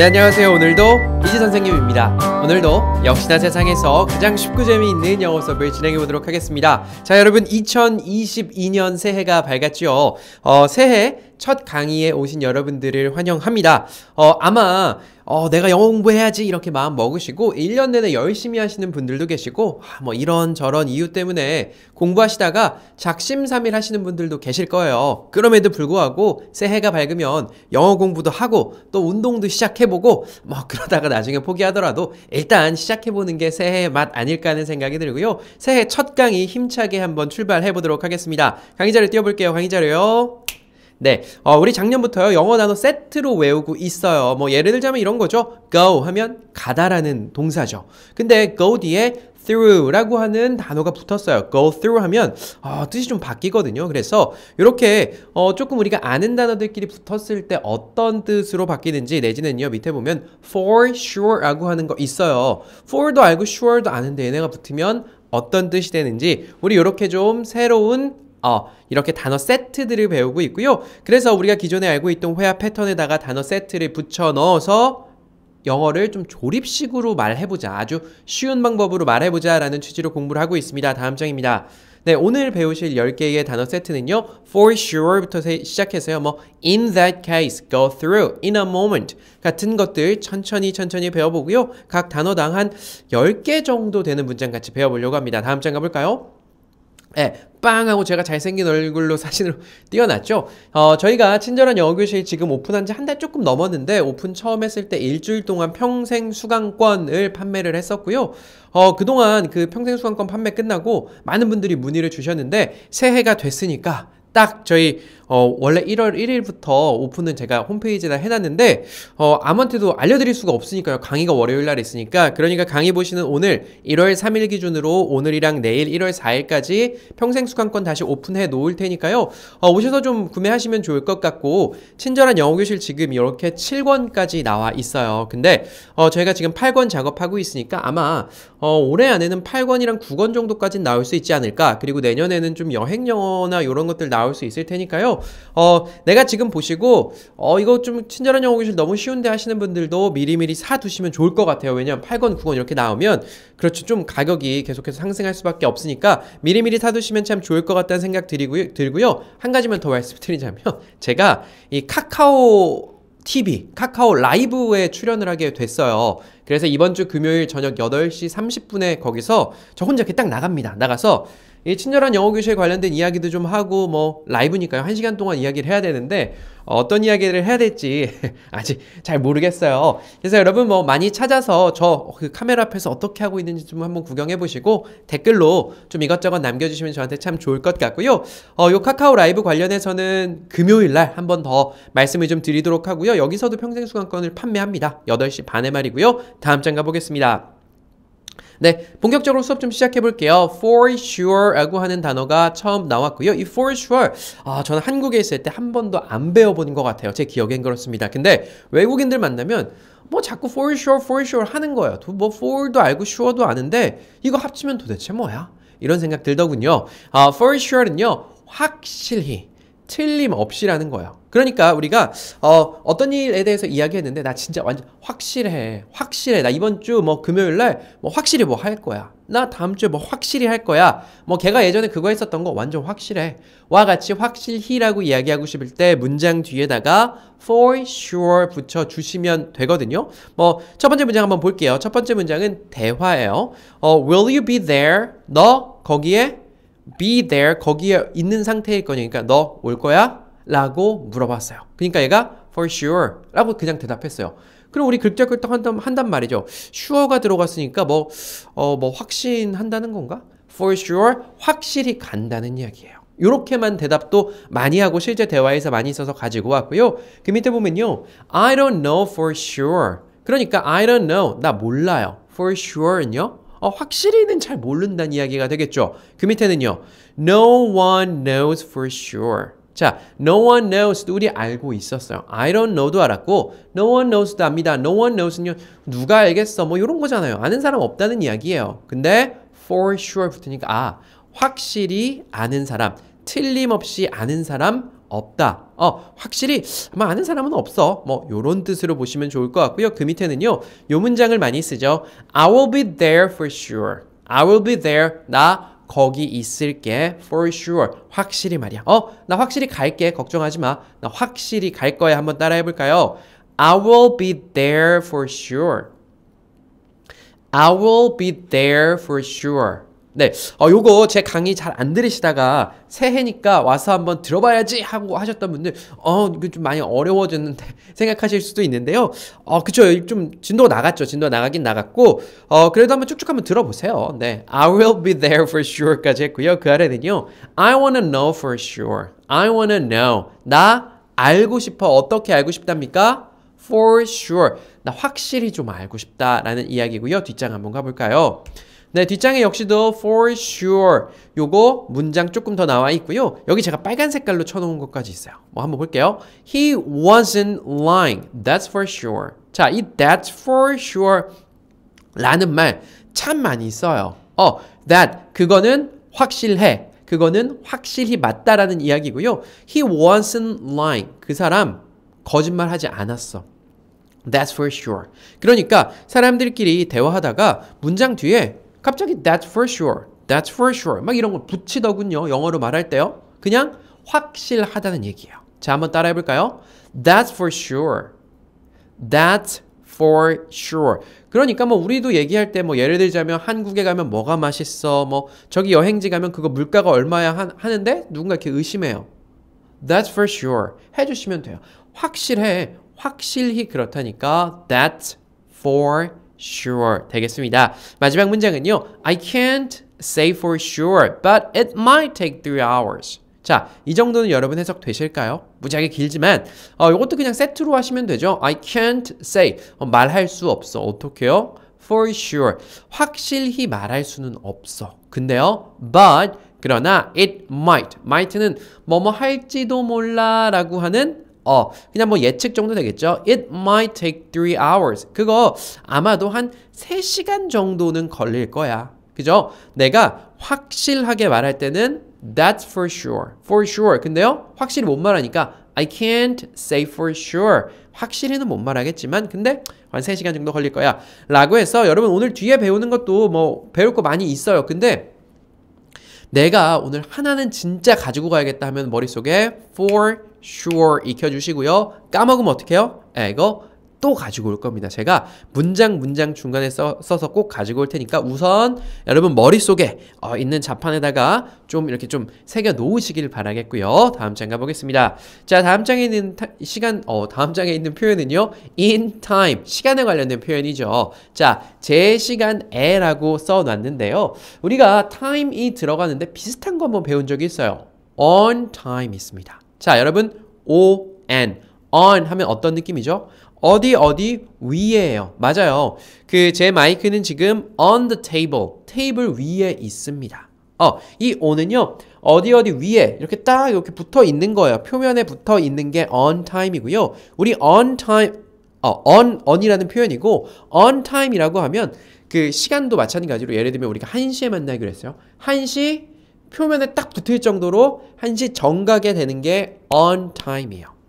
네 안녕하세요 오늘도 이지 선생님입니다 오늘도 역시나 세상에서 가장 쉽고 재미있는 영어 수업을 진행해 보도록 하겠습니다. 자, 여러분 2022년 새해가 밝았지요. 어, 새해 첫 강의에 오신 여러분들을 환영합니다. 어, 아마 어, 내가 영어 공부해야지 이렇게 마음 먹으시고 1년 내내 열심히 하시는 분들도 계시고 아, 뭐 이런 저런 이유 때문에 공부하시다가 작심삼일 하시는 분들도 계실 거예요. 그럼에도 불구하고 새해가 밝으면 영어 공부도 하고 또 운동도 시작해보고 뭐 그러다가 나중에 포기하더라도 일단 시작해보는 게 새해의 맛 아닐까 하는 생각이 들고요. 새해 첫 강의 힘차게 한번 출발해보도록 하겠습니다. 강의 자를 띄워볼게요. 강의 자료요. 네, 어, 우리 작년부터요 영어 단어 세트로 외우고 있어요. 뭐 예를 들자면 이런 거죠. go 하면 가다라는 동사죠. 근데 go 뒤에 through라고 하는 단어가 붙었어요. go through 하면 어, 뜻이 좀 바뀌거든요. 그래서 이렇게 어, 조금 우리가 아는 단어들끼리 붙었을 때 어떤 뜻으로 바뀌는지 내지는요. 밑에 보면 for sure라고 하는 거 있어요. for도 알고 sure도 아는데 얘네가 붙으면 어떤 뜻이 되는지 우리 이렇게 좀 새로운 어, 이렇게 단어 세트들을 배우고 있고요. 그래서 우리가 기존에 알고 있던 회화 패턴에다가 단어 세트를 붙여 넣어서 영어를 좀 조립식으로 말해보자. 아주 쉬운 방법으로 말해보자 라는 취지로 공부를 하고 있습니다. 다음 장입니다. 네, 오늘 배우실 10개의 단어 세트는요. for sure부터 시작해서요. 뭐 in that case, go through, in a moment 같은 것들 천천히 천천히 배워보고요. 각 단어당 한 10개 정도 되는 문장 같이 배워보려고 합니다. 다음 장 가볼까요? 예, 빵하고 제가 잘생긴 얼굴로 사진으로띄어놨죠 어, 저희가 친절한 영어교실 지금 오픈한 지 한 달 조금 넘었는데 오픈 처음 했을 때 일주일 동안 평생 수강권을 판매를 했었고요. 어, 그동안 그 평생 수강권 판매 끝나고 많은 분들이 문의를 주셨는데 새해가 됐으니까 딱 저희 어, 원래 1월 1일부터 오픈은 제가 홈페이지에다 해놨는데 어, 아무한테도 알려드릴 수가 없으니까요. 강의가 월요일 날 있으니까 그러니까 강의 보시는 오늘 1월 3일 기준으로 오늘이랑 내일 1월 4일까지 평생 수강권 다시 오픈해 놓을 테니까요. 어, 오셔서 좀 구매하시면 좋을 것 같고 친절한 영어 교실 지금 이렇게 7권까지 나와 있어요. 근데 어, 저희가 지금 8권 작업하고 있으니까 아마 어, 올해 안에는 8권이랑 9권 정도까지 나올 수 있지 않을까. 그리고 내년에는 좀 여행 영어나 이런 것들 나올 수 있을 테니까요. 어, 내가 지금 보시고 어, 이거 좀 친절한 영어교실 너무 쉬운데 하시는 분들도 미리미리 사두시면 좋을 것 같아요. 왜냐면 8권, 9권 이렇게 나오면 그렇죠. 좀 가격이 계속해서 상승할 수밖에 없으니까 미리미리 사두시면 참 좋을 것 같다는 생각 드리고요. 들고요. 한 가지만 더 말씀드리자면 제가 이 카카오 TV, 카카오 라이브에 출연을 하게 됐어요. 그래서 이번 주 금요일 저녁 8시 30분에 거기서 저 혼자 이렇게 딱 나갑니다. 나가서 이 친절한 영어 교실에 관련된 이야기도 좀 하고 뭐 라이브니까요. 한 시간 동안 이야기를 해야 되는데 어, 어떤 이야기를 해야 될지 아직 잘 모르겠어요. 그래서 여러분 뭐 많이 찾아서 저 그 카메라 앞에서 어떻게 하고 있는지 좀 한번 구경해 보시고 댓글로 좀 이것저것 남겨주시면 저한테 참 좋을 것 같고요. 어, 요 카카오 라이브 관련해서는 금요일 날한번더 말씀을 좀 드리도록 하고요. 여기서도 평생 수강권을 판매합니다. 8시 반에 말이고요. 다음 장 가보겠습니다. 네, 본격적으로 수업 좀 시작해 볼게요. For sure라고 하는 단어가 처음 나왔고요. 이 for sure, 아, 저는 한국에 있을 때 한 번도 안 배워본 것 같아요. 제 기억엔 그렇습니다. 근데 외국인들 만나면 뭐 자꾸 for sure, for sure 하는 거예요. 뭐 for도 알고 sure도 아는데 이거 합치면 도대체 뭐야? 이런 생각 들더군요. 아, for sure는요, 확실히. 틀림없이라는 거예요. 그러니까 우리가 어, 어떤 일에 대해서 이야기했는데 나 진짜 완전 확실해, 확실해. 나 이번 주 뭐 금요일 날뭐 확실히 뭐 할 거야. 나 다음 주에 뭐 확실히 할 거야. 뭐 걔가 예전에 그거 했었던 거 완전 확실해. 와 같이 확실히라고 이야기하고 싶을 때 문장 뒤에다가 for sure 붙여 주시면 되거든요. 뭐 첫 번째 문장 한번 볼게요. 첫 번째 문장은 대화예요. 어, will you be there? 너 거기에 be there 거기에 있는 상태일 거니까 그러니까 너 올 거야? 라고 물어봤어요. 그러니까 얘가 for sure 라고 그냥 대답했어요. 그럼 우리 글적글적 한단, 한단 말이죠. sure가 들어갔으니까 뭐, 어, 뭐 확신한다는 건가? for sure 확실히 간다는 이야기예요. 이렇게만 대답도 많이 하고 실제 대화에서 많이 있어서 가지고 왔고요. 그 밑에 보면요. I don't know for sure. 그러니까 I don't know. 나 몰라요. for sure는요. 어, 확실히는 잘 모른다는 이야기가 되겠죠. 그 밑에는요. No one knows for sure. 자, no one knows도 우리 알고 있었어요. I don't know도 알았고, no one knows도 압니다. no one knows는요, 누가 알겠어? 뭐 이런 거잖아요. 아는 사람 없다는 이야기예요. 근데 for sure 붙으니까 아, 확실히 아는 사람, 틀림없이 아는 사람 없다. 어, 확실히 아마 아는 사람은 없어. 뭐 요런 뜻으로 보시면 좋을 것 같고요. 그 밑에는요. 요 문장을 많이 쓰죠. I will be there for sure. I will be there. 나 거기 있을게. For sure. 확실히 말이야. 어, 나 확실히 갈게. 걱정하지 마. 나 확실히 갈 거야. 한번 따라해 볼까요? I will be there for sure. I will be there for sure. 네, 어, 요거 제 강의 잘 안 들으시다가 새해니까 와서 한번 들어봐야지 하고 하셨던 분들, 어, 이거 좀 많이 어려워졌는데 생각하실 수도 있는데요. 어, 그쵸. 좀 진도가 나갔죠. 진도가 나가긴 나갔고, 어, 그래도 한번 쭉쭉 한번 들어보세요. 네, I will be there for sure 까지 했고요. 그 아래는요, I wanna know for sure. I wanna know. 나 알고 싶어. 어떻게 알고 싶답니까? For sure. 나 확실히 좀 알고 싶다라는 이야기고요. 뒷장 한번 가볼까요? 네, 뒷장에 역시도 for sure 요거 문장 조금 더 나와 있고요. 여기 제가 빨간 색깔로 쳐놓은 것까지 있어요. 뭐 한번 볼게요. He wasn't lying. That's for sure. 자, 이 that's for sure 라는 말 참 많이 써요. 어, that 그거는 확실해. 그거는 확실히 맞다라는 이야기고요. He wasn't lying. 그 사람 거짓말하지 않았어. That's for sure. 그러니까 사람들끼리 대화하다가 문장 뒤에 갑자기 that's for sure, that's for sure 막 이런 걸 붙이더군요. 영어로 말할 때요. 그냥 확실하다는 얘기예요. 자, 한번 따라해 볼까요? That's for sure. That's for sure. 그러니까 뭐 우리도 얘기할 때 뭐 예를 들자면 한국에 가면 뭐가 맛있어? 뭐 저기 여행지 가면 그거 물가가 얼마야 하, 는데 누군가 이렇게 의심해요. That's for sure. 해 주시면 돼요. 확실해. 확실히 그렇다니까 that's for sure 되겠습니다. 마지막 문장은요. I can't say for sure, but it might take three hours. 자, 이 정도는 여러분 해석 되실까요? 무지하게 길지만 어, 이것도 그냥 세트로 하시면 되죠. I can't say, 어, 말할 수 없어. 어떻게요? For sure, 확실히 말할 수는 없어. 근데요, but 그러나 it might, might는 뭐뭐 할지도 몰라라고 하는 어, 그냥 뭐 예측 정도 되겠죠? It might take three hours. 그거 아마도 한 3시간 정도는 걸릴 거야. 그죠? 내가 확실하게 말할 때는 That's for sure. For sure. 근데요, 확실히 못 말하니까 I can't say for sure. 확실히는 못 말하겠지만, 근데 한 3시간 정도 걸릴 거야. 라고 해서 여러분 오늘 뒤에 배우는 것도 뭐 배울 거 많이 있어요. 근데 내가 오늘 하나는 진짜 가지고 가야겠다 하면 머릿속에 for sure 익혀주시고요. 까먹으면 어떡해요? 에거 아, 이또 가지고 올 겁니다. 제가 문장 문장 중간에 써, 서꼭 가지고 올 테니까 우선 여러분 머릿속에 어, 있는 자판에다가 좀 이렇게 좀 새겨 놓으시길 바라겠고요. 다음 장 가보겠습니다. 자, 다음 장에 있는 타, 시간 어, 다음 장에 있는 표현은요. in time 시간에 관련된 표현이죠. 자, 제 시간에라고 써 놨는데요. 우리가 time이 들어가는데 비슷한 거 한번 배운 적이 있어요. on time 있습니다. 자, 여러분 on on 하면 어떤 느낌이죠? 어디 어디 위에요. 맞아요. 그 제 마이크는 지금 on the table, 테이블 위에 있습니다. 어, 이 on은요. 어디 어디 위에 이렇게 딱 이렇게 붙어 있는 거예요. 표면에 붙어 있는 게 on time이고요. 우리 on time 어, on on이라는 표현이고 on time이라고 하면 그 시간도 마찬가지로 예를 들면 우리가 1시에 만나기로 했어요. 1시 표면에 딱 붙을 정도로 1시 정각에 되는 게 on time이에요.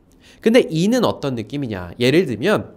근데 이는 어떤 느낌이냐? 예를 들면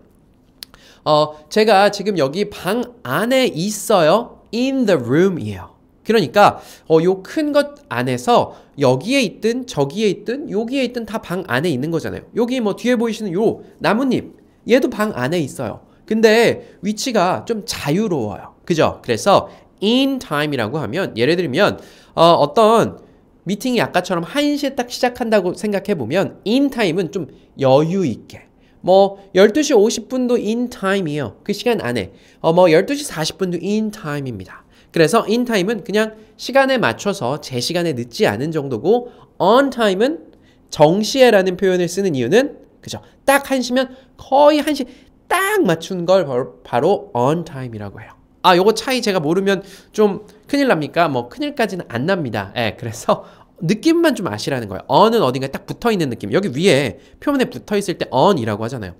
어 제가 지금 여기 방 안에 있어요. in the room이에요. 그러니까 어요 큰 것 안에서 여기에 있든 저기에 있든 여기에 있든 다 방 안에 있는 거잖아요. 여기 뭐 뒤에 보이시는 요 나뭇잎 얘도 방 안에 있어요. 근데 위치가 좀 자유로워요. 그죠? 그래서 in time이라고 하면 예를 들면 어, 어떤 미팅이 아까처럼 1시에 딱 시작한다고 생각해보면 인타임은 좀 여유있게 뭐 12시 50분도 인타임이에요 그 시간 안에 어, 뭐 12시 40분도 인타임입니다 그래서 인타임은 그냥 시간에 맞춰서 제 시간에 늦지 않은 정도고 o 타임은 정시에 라는 표현을 쓰는 이유는 그죠 딱 1시면 거의 1시 딱 맞춘 걸 바로 o 타임이라고 해요 아 요거 차이 제가 모르면 좀 큰일 납니까? 뭐 큰일까지는 안 납니다. 예, 그래서 느낌만 좀 아시라는 거예요. on은 어딘가에 딱 붙어 있는 느낌. 여기 위에 표면에 붙어 있을 때언이라고 하잖아요.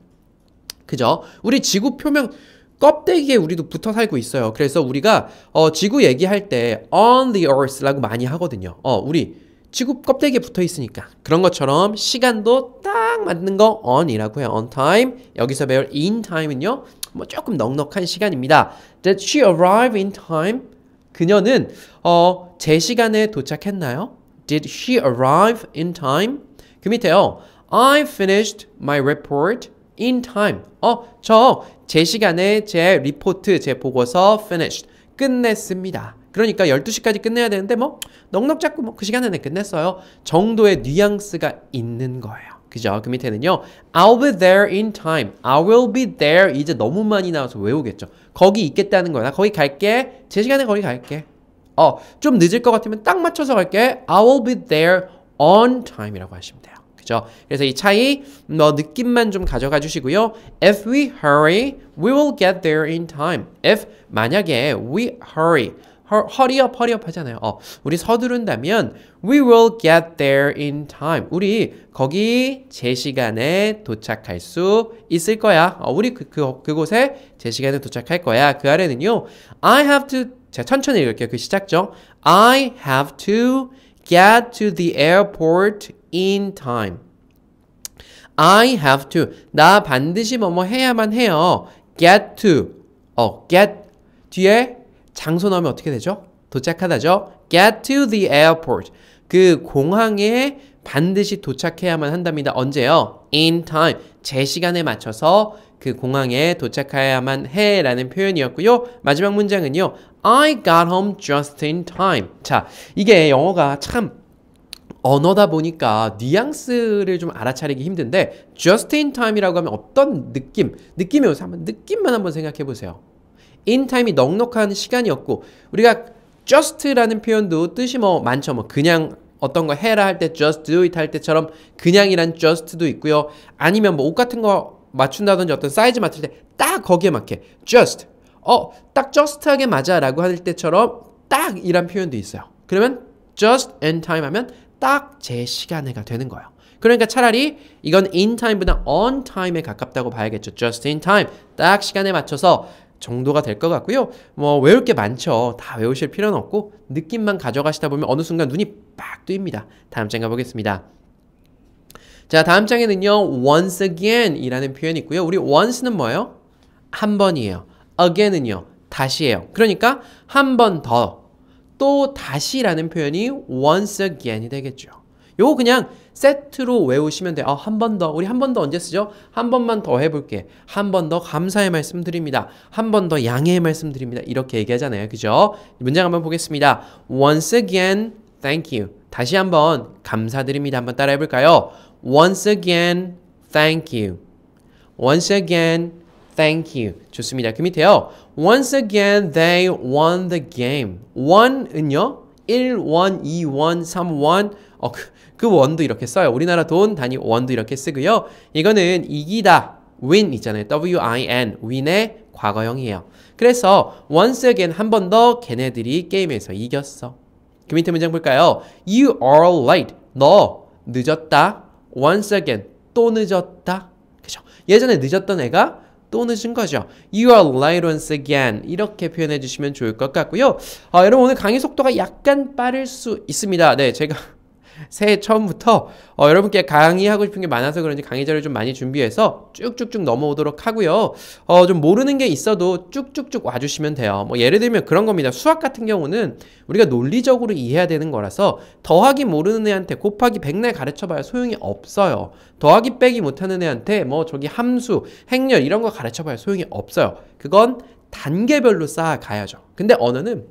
그죠? 우리 지구 표면 껍데기에 우리도 붙어 살고 있어요. 그래서 우리가 어, 지구 얘기할 때 on the earth라고 많이 하거든요. 어, 우리 지구 껍데기에 붙어 있으니까 그런 것처럼 시간도 딱 맞는 거 on이라고 해요. on time 여기서 배울 in time은요 뭐 조금 넉넉한 시간입니다. Did she arrive in time? 그녀는 어, 제 시간에 도착했나요? Did she arrive in time? 그 밑에요. I finished my report in time. 어, 저 제 시간에 제 리포트, 제 보고서 finished. 끝냈습니다. 그러니까 12시까지 끝내야 되는데 뭐 넉넉 잡고 뭐그 시간 안에 끝냈어요. 정도의 뉘앙스가 있는 거예요. 그죠? 그 밑에는요. I'll be there in time. I will be there. 이제 너무 많이 나와서 외우겠죠. 거기 있겠다는 거야. 나 거기 갈게. 제 시간에 거기 갈게. 어, 좀 늦을 것 같으면 딱 맞춰서 갈게. I will be there on time이라고 하시면 돼요. 그죠? 그래서 이 차이 뭐 느낌만 좀 가져가 주시고요. If we hurry, we will get there in time. If 만약에 we hurry hurry up, hurry up 하잖아요. 어, 우리 서두른다면 we will get there in time. 우리 거기 제 시간에 도착할 수 있을 거야. 어, 우리 그, 그, 그곳에 제 시간에 도착할 거야. 그 아래는요. I have to 제가 천천히 읽을게요. 그 시작죠. I have to get to the airport in time. I have to 나 반드시 뭐 뭐 해야만 해요. get to 어 get 뒤에 장소 나오면 어떻게 되죠? 도착하다죠? get to the airport. 그 공항에 반드시 도착해야만 한답니다 언제요? in time. 제 시간에 맞춰서 그 공항에 도착해야만 해 라는 표현이었고요. 마지막 문장은요. I got home just in time. 자, 이게 영어가 참 언어다 보니까 뉘앙스를 좀 알아차리기 힘든데 just in time이라고 하면 어떤 느낌, 느낌이 어서 한번 느낌만 한번 생각해 보세요. 인타임이 넉넉한 시간이었고 우리가 just라는 표현도 뜻이 뭐 많죠. 뭐 그냥 어떤 거 해라 할 때 just do it 할 때처럼 그냥이란 just도 있고요. 아니면 뭐 옷 같은 거 맞춘다든지 어떤 사이즈 맞출 때 딱 거기에 맞게 just 어 딱 just하게 맞아라고 할 때처럼 딱이란 표현도 있어요. 그러면 just a n time 하면 딱 제 시간에가 되는 거예요. 그러니까 차라리 이건 in time보다 on time에 가깝다고 봐야겠죠. just in time. 딱 시간에 맞춰서 정도가 될 것 같고요. 뭐 외울 게 많죠. 다 외우실 필요는 없고 느낌만 가져가시다 보면 어느 순간 눈이 빡 뜨입니다. 다음 장 가보겠습니다. 자, 다음 장에는요. once again 이라는 표현이 있고요. 우리 once는 뭐예요? 한 번이에요. again은요. 다시예요. 그러니까 한 번 더, 또 다시라는 표현이 once again이 되겠죠. 요거 그냥 세트로 외우시면 돼요. 아, 한번 더. 우리 한 번 더 언제 쓰죠? 한 번만 더 해볼게. 한 번 더 감사의 말씀 드립니다. 한 번 더 양해의 말씀 드립니다. 이렇게 얘기하잖아요. 그죠? 문장 한번 보겠습니다. Once again, thank you. 다시 한번 감사드립니다. 한번 따라 해볼까요? Once again, thank you. Once again, thank you. 좋습니다. 그 밑에요. Once again, they won the game. o n 은요 1, 1, 2, 1, 3, 1. 어, 그, 그 원도 이렇게 써요. 우리나라 돈 단위 원도 이렇게 쓰고요. 이거는 이기다 win 있잖아요. W-I-N, win의 과거형이에요. 그래서 once again 한 번 더 걔네들이 게임에서 이겼어. 그 밑에 문장 볼까요? You are late. 너 늦었다. Once again 또 늦었다. 그죠? 예전에 늦었던 애가 또 늦은 거죠. You are late once again 이렇게 표현해 주시면 좋을 것 같고요. 아, 여러분 오늘 강의 속도가 약간 빠를 수 있습니다. 네, 제가 새해 처음부터 어, 여러분께 강의하고 싶은 게 많아서 그런지 강의 자료 좀 많이 준비해서 쭉쭉쭉 넘어오도록 하고요. 어, 좀 모르는 게 있어도 쭉쭉쭉 와주시면 돼요. 뭐 예를 들면 그런 겁니다. 수학 같은 경우는 우리가 논리적으로 이해해야 되는 거라서 더하기 모르는 애한테 곱하기 백날 가르쳐봐야 소용이 없어요. 더하기 빼기 못하는 애한테 뭐 저기 함수, 행렬 이런 거 가르쳐봐야 소용이 없어요. 그건 단계별로 쌓아가야죠. 근데 언어는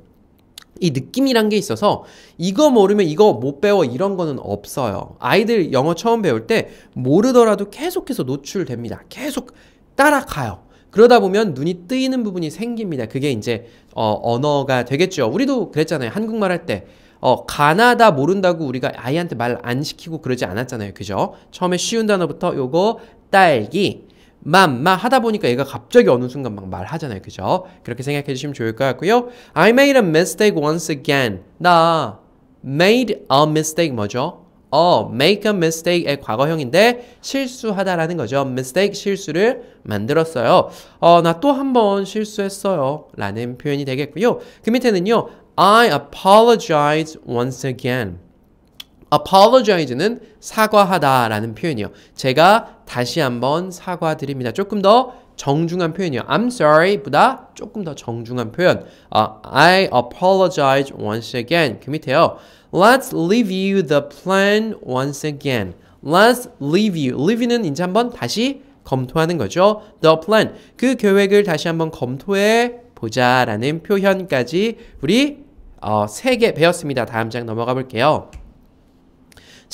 이 느낌이란 게 있어서 이거 모르면 이거 못 배워 이런 거는 없어요. 아이들 영어 처음 배울 때 모르더라도 계속해서 노출됩니다. 계속 따라가요. 그러다 보면 눈이 뜨이는 부분이 생깁니다. 그게 이제 어, 언어가 되겠죠. 우리도 그랬잖아요. 한국말 할 때. 어, 가나다 모른다고 우리가 아이한테 말 안 시키고 그러지 않았잖아요. 그죠? 처음에 쉬운 단어부터 요거 딸기, 맘마 하다 보니까 얘가 갑자기 어느 순간 막 말하잖아요. 그죠? 그렇게 생각해 주시면 좋을 것 같고요. I made a mistake once again. 나 made a mistake 뭐죠? 어, make a mistake의 과거형인데 실수하다라는 거죠. mistake 실수를 만들었어요. 어, 나 또 한 번 실수했어요. 라는 표현이 되겠고요. 그 밑에는요. I apologize once again. apologize는 사과하다라는 표현이요. 제가 다시 한번 사과드립니다. 조금 더 정중한 표현이요. I'm sorry보다 조금 더 정중한 표현. Uh, I apologize once again. 그 밑에요. Let's leave you the plan once again. Let's leave you. leave는 이제 한 번 다시 검토하는 거죠. The plan. 그 계획을 다시 한번 검토해 보자라는 표현까지 우리 어, 3개 배웠습니다. 다음 장 넘어가 볼게요.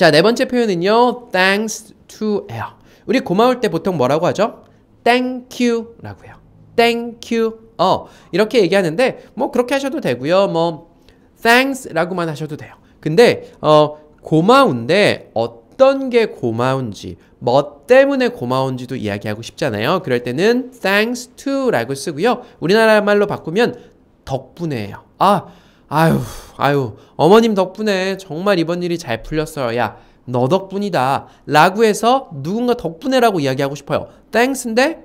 자, 네 번째 표현은요. thanks to 에요. 우리 고마울 때 보통 뭐라고 하죠? thank you라고요. thank you. 어, 이렇게 얘기하는데 뭐 그렇게 하셔도 되고요. 뭐 thanks라고만 하셔도 돼요. 근데 어 고마운데 어떤 게 고마운지, 뭐 때문에 고마운지도 이야기하고 싶잖아요. 그럴 때는 thanks to라고 쓰고요. 우리나라 말로 바꾸면 덕분에요 아, 아유, 아유, 어머님 덕분에 정말 이번 일이 잘 풀렸어요. 야, 너 덕분이다. 라고 해서 누군가 덕분에라고 이야기하고 싶어요. 땡스인데,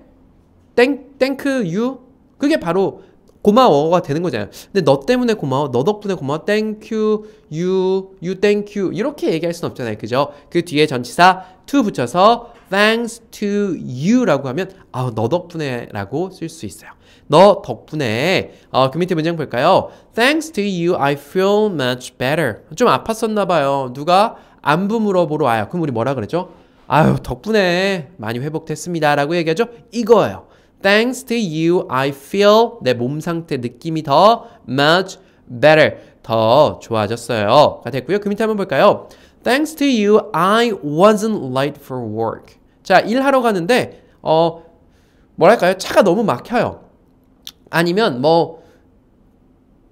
땡, 땡크 유? 그게 바로 고마워가 되는 거잖아요. 근데 너 때문에 고마워, 너 덕분에 고마워, 땡큐, 유, 유 땡큐 이렇게 얘기할 수는 없잖아요. 그죠? 그 뒤에 전치사 to 붙여서 thanks to you라고 하면 아너 덕분에라고 쓸 수 있어요. 너 덕분에 어, 그 밑에 문장 볼까요? Thanks to you, I feel much better. 좀 아팠었나 봐요. 누가 안부 물어보러 와요. 그럼 우리 뭐라 그러죠? 아유 덕분에 많이 회복됐습니다. 라고 얘기하죠. 이거예요. Thanks to you, I feel 내 몸 상태 느낌이 더 much better 더 좋아졌어요. 가 됐고요. 그 밑에 한번 볼까요? Thanks to you, I wasn't late for work. 자, 일하러 가는데, 어, 뭐랄까요? 차가 너무 막혀요. 아니면 뭐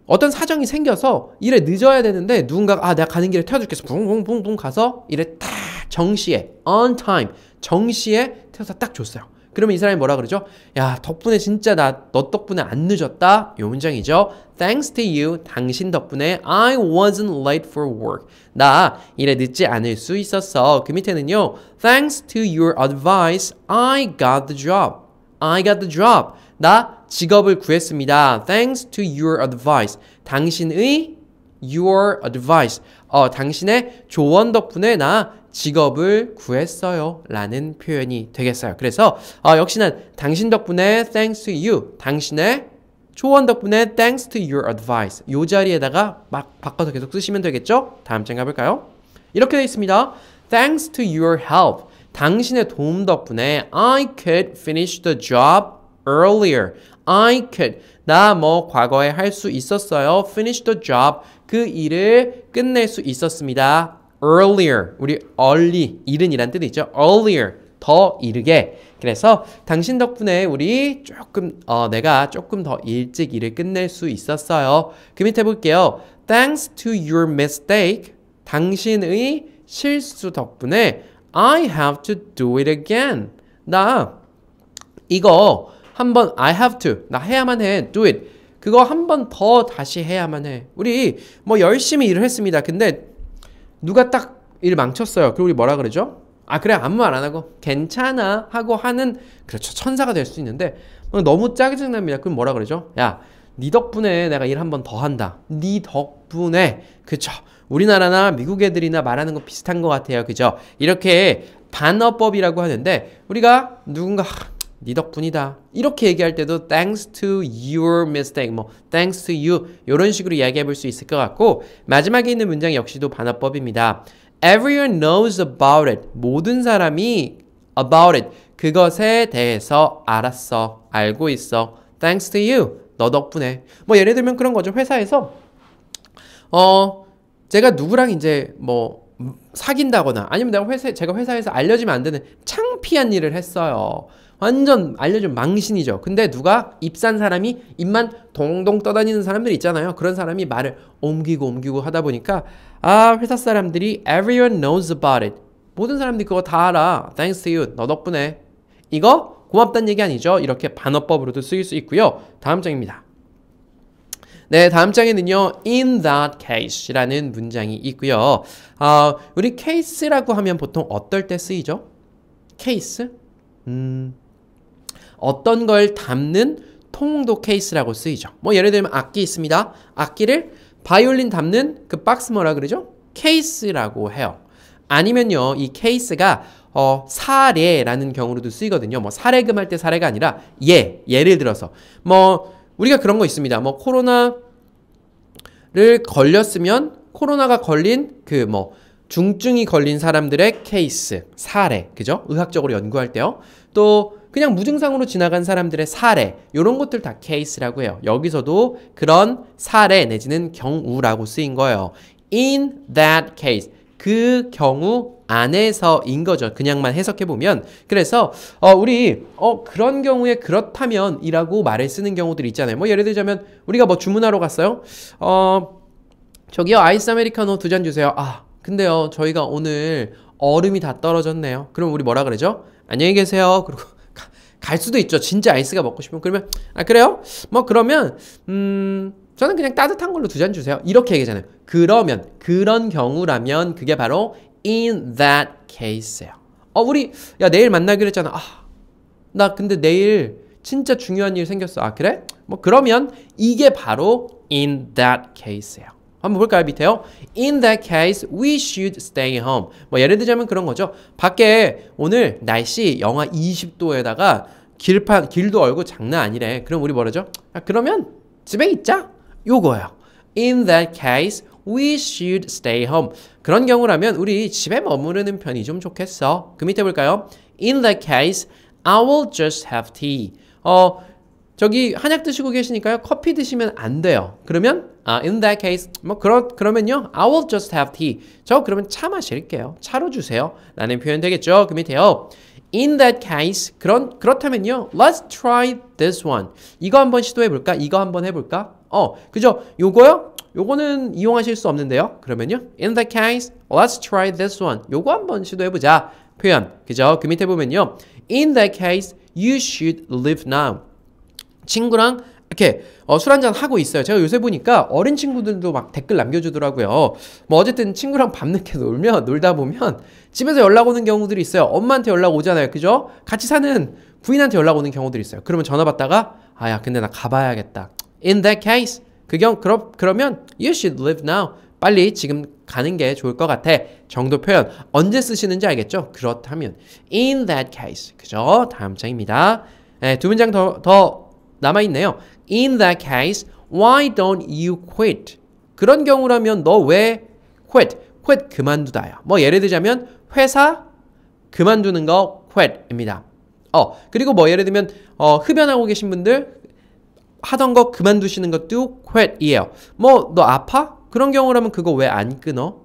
어떤 사정이 생겨서 일에 늦어야 되는데 누군가가 아 내가 가는 길에 태워줄게서 붕붕붕붕 가서 일에 딱 정시에 on time 정시에 태워서 딱 줬어요. 그러면 이 사람이 뭐라 그러죠? 야 덕분에 진짜 나 너 덕분에 안 늦었다. 요 문장이죠. Thanks to you 당신 덕분에 I wasn't late for work. 나 일에 늦지 않을 수 있었어. 그 밑에는요. Thanks to your advice I got the job. I got the job. 나 직업을 구했습니다. Thanks to your advice. 당신의 your advice. 어, 당신의 조언 덕분에 나 직업을 구했어요. 라는 표현이 되겠어요. 그래서 어, 역시나 당신 덕분에 thanks to you. 당신의 조언 덕분에 thanks to your advice. 요 자리에다가 막 바꿔서 계속 쓰시면 되겠죠? 다음 장 가볼까요? 이렇게 되어 있습니다. Thanks to your help. 당신의 도움 덕분에 I could finish the job earlier. I could. 나 뭐 과거에 할 수 있었어요. finish the job. 그 일을 끝낼 수 있었습니다. earlier. 우리 early. 이른이란 뜻이죠. earlier. 더 이르게. 그래서 당신 덕분에 우리 조금, 어, 내가 조금 더 일찍 일을 끝낼 수 있었어요. 그 밑에 볼게요. Thanks to your mistake. 당신의 실수 덕분에 I have to do it again. 나 이거 한번 I have to 나 해야만 해 do it 그거 한 번 더 다시 해야만 해 우리 뭐 열심히 일을 했습니다 근데 누가 딱 일 망쳤어요 그리고 우리 뭐라 그러죠? 아 그래 아무 말 안 하고 괜찮아 하고 하는 그렇죠 천사가 될 수 있는데 어, 너무 짜증납니다 그럼 뭐라 그러죠? 야네 덕분에 내가 일 한 번 더 한다. 니 덕분에 그쵸? 우리나라나 미국 애들이나 말하는 거 비슷한 것 같아요. 그죠? 이렇게 반어법이라고 하는데 우리가 누군가 네 덕분이다. 이렇게 얘기할 때도 thanks to your mistake, 뭐 thanks to you 이런 식으로 이야기해 볼 수 있을 것 같고 마지막에 있는 문장 역시도 반어법입니다. Everyone knows about it. 모든 사람이 about it 그것에 대해서 알았어, 알고 있어. Thanks to you. 너 덕분에. 뭐 예를 들면 그런 거죠. 회사에서 어 제가 누구랑 이제 뭐 사귄다거나 아니면 내가 회사 제가 회사에서 알려지면 안 되는 창피한 일을 했어요. 완전 알려준 망신이죠. 근데 누가 입산 사람이 입만 동동 떠다니는 사람들 있잖아요. 그런 사람이 말을 옮기고 옮기고 하다 보니까 아 회사 사람들이 everyone knows about it. 모든 사람들이 그거 다 알아. Thanks to you. 너 덕분에. 이거 고맙다는 얘기 아니죠. 이렇게 반어법으로도 쓰일 수 있고요. 다음 장입니다. 네, 다음 장에는요, in that case 라는 문장이 있고요. 아, 우리 case라고 하면 보통 어떨 때 쓰이죠? 케이스? 음, 어떤 걸 담는 통도 케이스라고 쓰이죠. 뭐 예를 들면 악기 있습니다. 악기를 바이올린 담는 그 박스 뭐라 그러죠? 케이스라고 해요. 아니면요, 이 케이스가 어, 사례라는 경우로도 쓰이거든요. 뭐 사례금 할 때 사례가 아니라 예, 예를 들어서 뭐 우리가 그런 거 있습니다. 뭐 코로나를 걸렸으면 코로나가 걸린 그 뭐 중증이 걸린 사람들의 케이스, 사례, 그죠? 의학적으로 연구할 때요. 또 그냥 무증상으로 지나간 사람들의 사례 이런 것들 다 케이스라고 해요. 여기서도 그런 사례 내지는 경우라고 쓰인 거예요. In that case 그 경우 안에서인 거죠. 그냥만 해석해 보면 그래서 어, 우리 어, 그런 경우에 그렇다면이라고 말을 쓰는 경우들 있잖아요. 뭐 예를 들자면 우리가 뭐 주문하러 갔어요. 어 저기요 아이스 아메리카노 두 잔 주세요. 아 근데요 저희가 오늘 얼음이 다 떨어졌네요. 그럼 우리 뭐라 그러죠? 안녕히 계세요. 그리고 갈 수도 있죠. 진짜 아이스가 먹고 싶으면 그러면 아 그래요? 뭐 그러면 음 저는 그냥 따뜻한 걸로 두 잔 주세요. 이렇게 얘기잖아요. 하 그러면 그런 경우라면 그게 바로 in that case예요. 어 우리 야 내일 만나기로 했잖아. 아 나 근데 내일 진짜 중요한 일 생겼어. 아 그래? 뭐 그러면 이게 바로 in that case예요. 한번 볼까요, 밑에요? In that case, we should stay home. 뭐 예를 들자면 그런 거죠. 밖에 오늘 날씨 영하 20도에다가 길판, 길도 얼고 장난 아니래. 그럼 우리 뭐라죠? 아, 그러면 집에 있자. 요거예요. In that case, we should stay home. 그런 경우라면 우리 집에 머무르는 편이 좀 좋겠어. 그 밑에 볼까요? In that case, I will just have tea. 어, 저기 한약 드시고 계시니까요. 커피 드시면 안 돼요. 그러면 아, in that case 뭐 그러 그러면요. I will just have tea. 저 그러면 차 마실게요. 차로 주세요. 라는 표현 되겠죠. 그 밑에요. In that case 그런 그렇다면요. Let's try this one. 이거 한번 시도해 볼까? 이거 한번 해 볼까? 어, 그죠? 요거요? 요거는 이용하실 수 없는데요. 그러면요. In that case, let's try this one. 요거 한번 시도해 보자. 표현. 그죠? 그 밑에 보면요. In that case, you should leave now. 친구랑 이렇게 어, 술 한잔 하고 있어요. 제가 요새 보니까 어린 친구들도 막 댓글 남겨주더라고요. 뭐 어쨌든 친구랑 밤늦게 놀면 놀다 보면 집에서 연락 오는 경우들이 있어요. 엄마한테 연락 오잖아요. 그죠? 같이 사는 부인한테 연락 오는 경우들이 있어요. 그러면 전화 받다가 아야 근데 나 가봐야겠다. In that case 그 경, 그럼 그러면 you should live now. 빨리 지금 가는 게 좋을 것 같아. 정도 표현 언제 쓰시는지 알겠죠? 그렇다면 in that case 그죠? 다음 장입니다. 네, 두 문장 더, 더 남아있네요. In that case, why don't you quit? 그런 경우라면 너 왜 quit? quit 그만두다요. 뭐 예를 들자면 회사 그만두는 거 quit입니다. 어 그리고 뭐 예를 들면 어, 흡연하고 계신 분들 하던 거 그만두시는 것도 quit이에요. 뭐 너 아파? 그런 경우라면 그거 왜 안 끊어?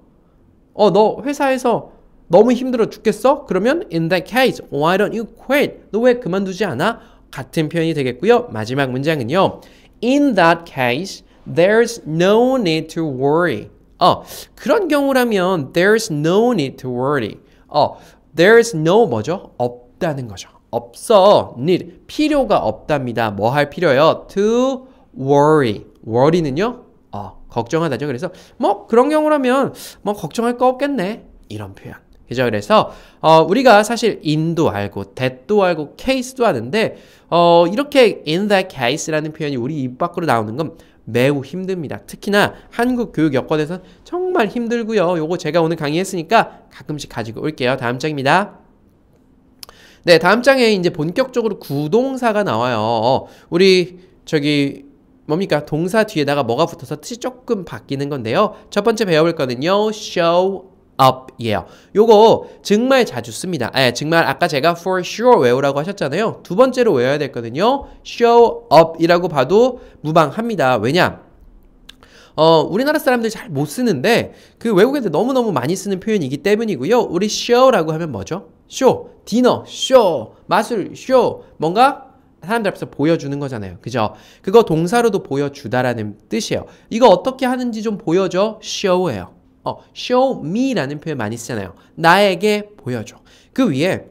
어너 회사에서 너무 힘들어 죽겠어? 그러면 in that case, why don't you quit? 너 왜 그만두지 않아? 같은 표현이 되겠고요. 마지막 문장은요. In that case, there's no need to worry. 어, 그런 경우라면 there's no need to worry. 어, there's no 뭐죠? 없다는 거죠. 없어. need 필요가 없답니다. 뭐 할 필요요? to worry. worry는요? 어, 걱정하다죠. 그래서 뭐 그런 경우라면 뭐 걱정할 거 없겠네. 이런 표현. 그죠? 그래서 어, 우리가 사실 in도 알고 that도 알고 case도 아는데 어, 이렇게 in that case라는 표현이 우리 입 밖으로 나오는 건 매우 힘듭니다. 특히나 한국 교육 여건에선 정말 힘들고요. 요거 제가 오늘 강의했으니까 가끔씩 가지고 올게요. 다음 장입니다. 네, 다음 장에 이제 본격적으로 구동사가 나와요. 우리 저기 뭡니까? 동사 뒤에다가 뭐가 붙어서 뜻이 조금 바뀌는 건데요. 첫 번째 배워볼 거는요. show up이에요. 요거 정말 자주 씁니다. 예, 정말 아까 제가 for sure 외우라고 하셨잖아요. 두 번째로 외워야 되거든요 show up이라고 봐도 무방합니다. 왜냐? 어, 우리나라 사람들 잘 못 쓰는데 그 외국 인들 너무너무 많이 쓰는 표현이기 때문이고요. 우리 show라고 하면 뭐죠? s 쇼, 디너, show, 마술, show, 뭔가 사람들 앞에서 보여주는 거잖아요. 그죠? 그거 동사로도 보여주다라는 뜻이에요. 이거 어떻게 하는지 좀 보여줘. show예요. 어, show me라는 표현 많이 쓰잖아요. 나에게 보여줘. 그 위에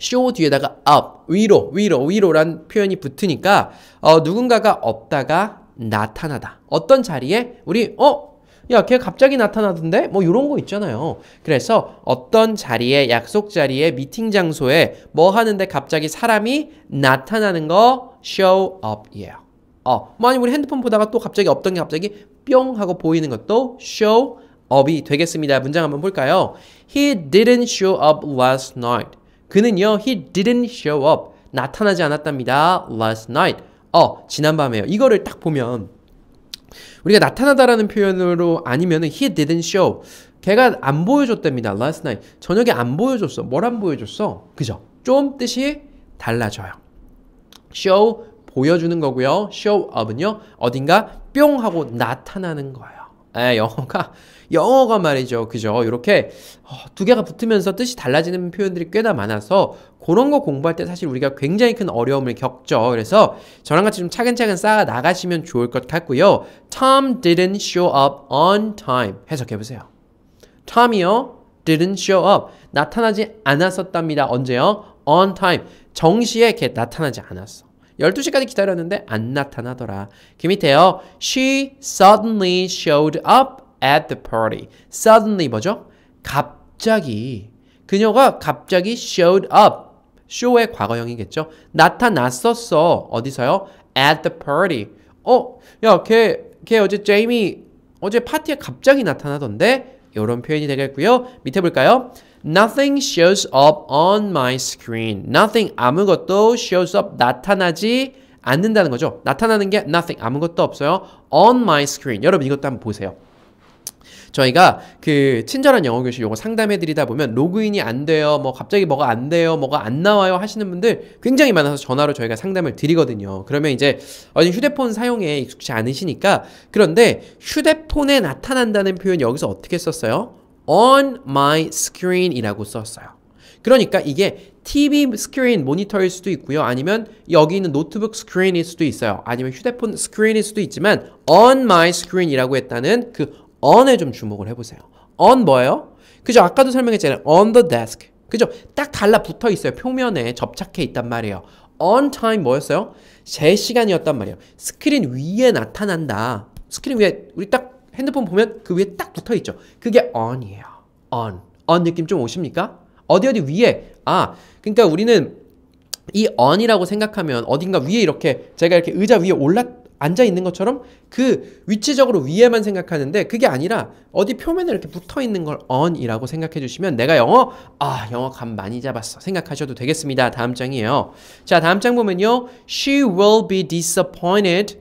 show 뒤에다가 up, 위로, 위로, 위로란 표현이 붙으니까 어, 누군가가 없다가 나타나다. 어떤 자리에 우리 어? 야, 걔 갑자기 나타나던데? 뭐 이런 거 있잖아요. 그래서 어떤 자리에, 약속 자리에, 미팅 장소에 뭐 하는데 갑자기 사람이 나타나는 거 show up이에요. 어, 뭐 아니 우리 핸드폰 보다가 또 갑자기 없던 게 갑자기 뿅 하고 보이는 것도 show up이 되겠습니다. 문장 한번 볼까요? He didn't show up last night. 그는요, he didn't show up. 나타나지 않았답니다. last night. 어, 지난밤에요. 이거를 딱 보면 우리가 나타나다라는 표현으로 아니면 he didn't show. 걔가 안 보여줬답니다. last night. 저녁에 안 보여줬어. 뭘 안 보여줬어? 그죠? 좀 뜻이 달라져요. show 보여주는 거고요. show up은요. 어딘가 뿅 하고 나타나는 거예요. 에, 예, 영어가 영어가 말이죠. 그죠? 이렇게 어, 두 개가 붙으면서 뜻이 달라지는 표현들이 꽤나 많아서 그런 거 공부할 때 사실 우리가 굉장히 큰 어려움을 겪죠. 그래서 저랑 같이 좀 차근차근 쌓아 나가시면 좋을 것 같고요. Tom didn't show up on time. 해석해 보세요. Tom이요. didn't show up. 나타나지 않았었답니다. 언제요? on time. 정시에 이렇게 나타나지 않았어. 12시까지 기다렸는데 안 나타나더라. 그 밑에요. She suddenly showed up at the party. suddenly 뭐죠? 갑자기. 그녀가 갑자기 showed up. show의 과거형이겠죠. 나타났었어. 어디서요? at the party. 어, 야, 걔, 걔 어제 제이미 어제 파티에 갑자기 나타나던데? 이런 표현이 되겠고요. 밑에 볼까요? Nothing shows up on my screen. Nothing 아무것도 shows up 나타나지 않는다는 거죠. 나타나는 게 nothing 아무것도 없어요. on my screen. 여러분 이것도 한번 보세요. 저희가 그 친절한 영어 교실 요거 상담해 드리다 보면 로그인이 안 돼요. 뭐 갑자기 뭐가 안 돼요. 뭐가 안 나와요 하시는 분들 굉장히 많아서 전화로 저희가 상담을 드리거든요. 그러면 이제 어디 휴대폰 사용에 익숙치 않으시니까 그런데 휴대폰에 나타난다는 표현 여기서 어떻게 썼어요? on my screen 이라고 썼어요. 그러니까 이게 TV 스크린 모니터일 수도 있고요. 아니면 여기 있는 노트북 스크린일 수도 있어요. 아니면 휴대폰 스크린일 수도 있지만 on my screen이라고 했다는 그 on에 좀 주목을 해보세요. on 뭐예요? 그죠? 아까도 설명했잖아요. on the desk. 그죠? 딱 달라붙어 있어요. 표면에 접착해 있단 말이에요. on time 뭐였어요? 제 시간이었단 말이에요. 스크린 위에 나타난다. 스크린 위에 우리 딱 핸드폰 보면 그 위에 딱 붙어 있죠. 그게 on이에요. on. on 느낌 좀 오십니까? 어디 어디 위에. 아, 그러니까 우리는 이 on이라고 생각하면 어딘가 위에 이렇게 제가 이렇게 의자 위에 올라 앉아 있는 것처럼 그 위치적으로 위에만 생각하는데 그게 아니라 어디 표면에 이렇게 붙어 있는 걸 on이라고 생각해 주시면 내가 영어 아 영어 감 많이 잡았어 생각하셔도 되겠습니다. 다음 장이에요. 자 다음 장 보면요, she will be disappointed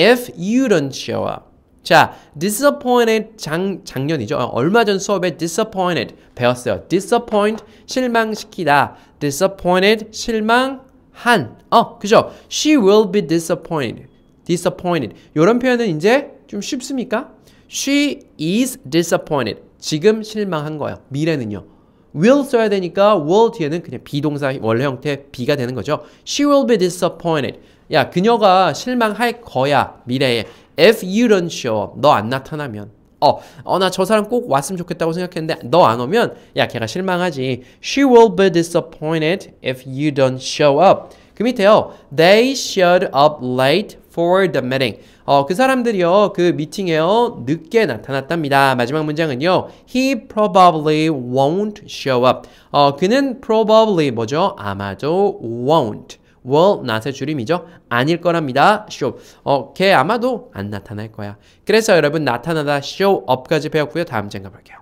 if you don't show up. 자, disappointed 장, 작년이죠. 얼마 전 수업에 disappointed 배웠어요. disappoint 실망시키다. disappointed 실망한. 어, 그죠? She will be disappointed. disappointed. 이런 표현은 이제 좀 쉽습니까? She is disappointed. 지금 실망한 거예요. 미래는요. will 써야 되니까 will 뒤에는 그냥 비동사 원래 형태 be가 되는 거죠. She will be disappointed. 야, 그녀가 실망할 거야. 미래에. If you don't show up, 너 안 나타나면 어, 어나 저 사람 꼭 왔으면 좋겠다고 생각했는데 너 안 오면 야 걔가 실망하지. She will be disappointed if you don't show up. 그 밑에요. They showed up late for the meeting. 어, 그 사람들이요. 그 미팅에요. 늦게 나타났답니다. 마지막 문장은요. He probably won't show up. 어, 그는 probably 뭐죠? 아마도 won't. will not의 줄임이죠. 아닐 거랍니다. show. 어, 걔 아마도 안 나타날 거야. 그래서 여러분 나타나다 show up까지 배웠고요. 다음 장가 볼게요.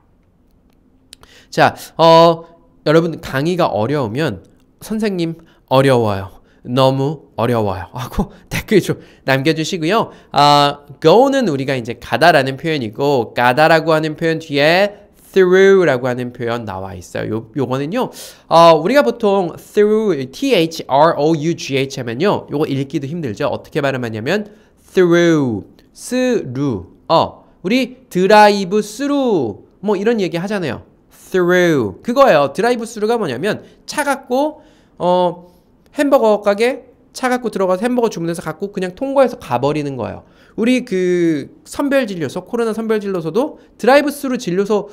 자, 어, 여러분 강의가 어려우면 선생님 어려워요. 너무 어려워요. 하고 댓글 좀 남겨주시고요. 아, go는 우리가 이제 가다라는 표현이고 가다라고 하는 표현 뒤에 through라고 하는 표현 나와 있어요. 요, 요거는요, 어, 우리가 보통 through, t-h-r-o-u-g-h 하면요, 요거 읽기도 힘들죠. 어떻게 발음하냐면 through, through, 어, 우리 드라이브 through, 뭐 이런 얘기 하잖아요. through. 그거예요. 드라이브 스루가 뭐냐면 차 갖고 어 햄버거 가게 차 갖고 들어가서 햄버거 주문해서 갖고 그냥 통과해서 가버리는 거예요. 우리 그 선별 진료소 코로나 선별 진료소도 드라이브 스루 진료소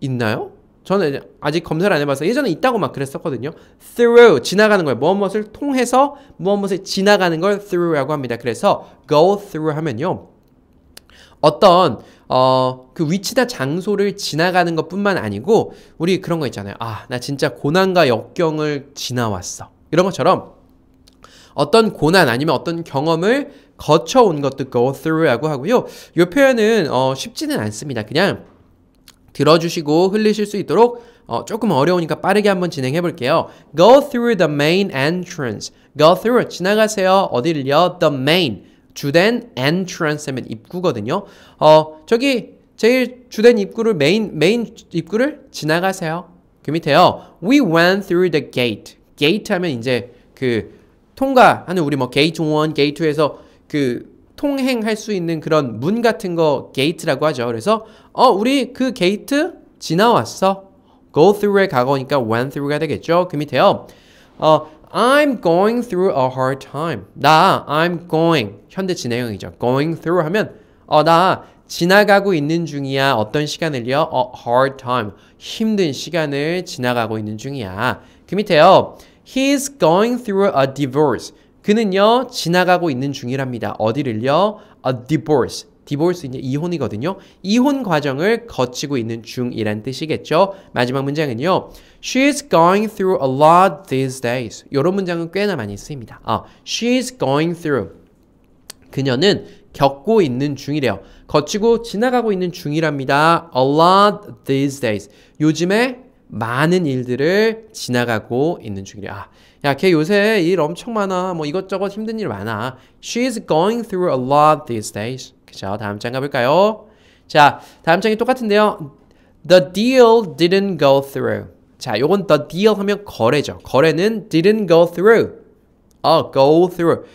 있나요? 저는 아직 검사를 안 해봐서 예전에 있다고 막 그랬었거든요. through 지나가는 거예요. 무엇무엇을 통해서 무엇무엇을 지나가는 걸 through라고 합니다. 그래서 go through 하면요. 어떤 어, 그 위치나 장소를 지나가는 것뿐만 아니고 우리 그런 거 있잖아요. 아, 나 진짜 고난과 역경을 지나왔어. 이런 것처럼 어떤 고난 아니면 어떤 경험을 거쳐온 것도 go through라고 하고요. 이 표현은 어, 쉽지는 않습니다. 그냥 들어주시고 흘리실 수 있도록 어, 조금 어려우니까 빠르게 한번 진행해 볼게요. Go through the main entrance. Go through 지나가세요. 어디를요? The main 주된 entrance 면 입구거든요. 어 저기 제일 주된 입구를 메인 메인 입구를 지나가세요. 그 밑에요. We went through the gate. gate 하면 이제 그 통과하는 우리 뭐 게이트 1, 게이트 2에서 그 통행할 수 있는 그런 문 같은 거 게이트라고 하죠. 그래서 어 우리 그 게이트 지나왔어. go through의 과거니까 went through가 되겠죠. 그 밑에요. 어 I'm going through a hard time. 나 I'm going 현대 진행형이죠. going through 하면 어 나 지나가고 있는 중이야. 어떤 시간을요? a hard time. 힘든 시간을 지나가고 있는 중이야. 그 밑에요. He's going through a divorce. 그는요 지나가고 있는 중이랍니다. 어디를요? A divorce. 디보스 이제 이혼이거든요. 이혼 과정을 거치고 있는 중이란 뜻이겠죠. 마지막 문장은요. She's going through a lot these days. 이런 문장은 꽤나 많이 쓰입니다. 아, she's going through. 그녀는 겪고 있는 중이래요. 거치고 지나가고 있는 중이랍니다. A lot these days. 요즘에 많은 일들을 지나가고 있는 중이래요. 아, 야, 걔 요새 일 엄청 많아. 뭐 이것저것 힘든 일 많아. She's going through a lot these days. 그죠? 다음 장 가볼까요? 자, 다음 장이 똑같은데요. The deal didn't go through. 자, 요건 the deal 하면 거래죠. 거래는 didn't go through. 어, go through.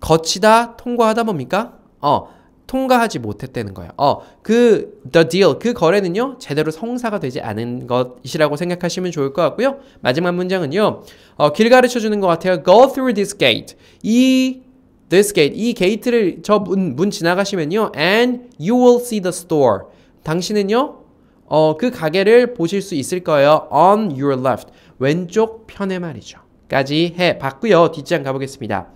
거치다, 통과하다 뭡니까? 어, 통과하지 못했다는 거예요. 어, 그 the deal 그 거래는요 제대로 성사가 되지 않은 것이라고 생각하시면 좋을 것 같고요. 마지막 문장은요 어, 길 가르쳐 주는 것 같아요. Go through this gate 이 this gate 이 게이트를 저문 문 지나가시면요 and you will see the store 당신은요 어, 그 가게를 보실 수 있을 거예요. On your left 왼쪽 편에 말이죠. 까지 해 봤고요. 뒷장 가보겠습니다.